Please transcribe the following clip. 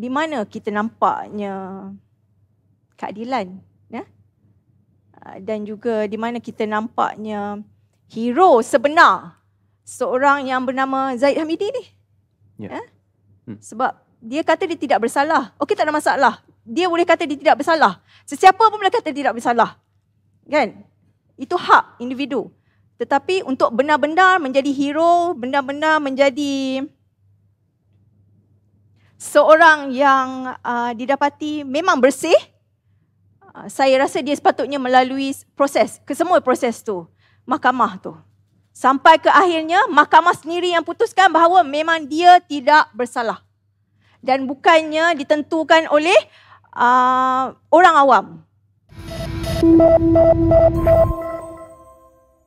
di mana kita nampaknya keadilan ya ah, dan juga di mana kita nampaknya hero sebenar seorang yang bernama Zaid Hamidi ni ya yeah. hmm. sebab dia kata dia tidak bersalah okey tak ada masalah dia boleh kata dia tidak bersalah sesiapa pun boleh kata dia tidak bersalah kan itu hak individu tetapi untuk benar-benar menjadi hero benar-benar menjadi seorang yang uh, didapati memang bersih uh, saya rasa dia sepatutnya melalui proses kesemua proses tu mahkamah tu sampai ke akhirnya mahkamah sendiri yang putuskan bahawa memang dia tidak bersalah dan bukannya ditentukan oleh uh, orang awam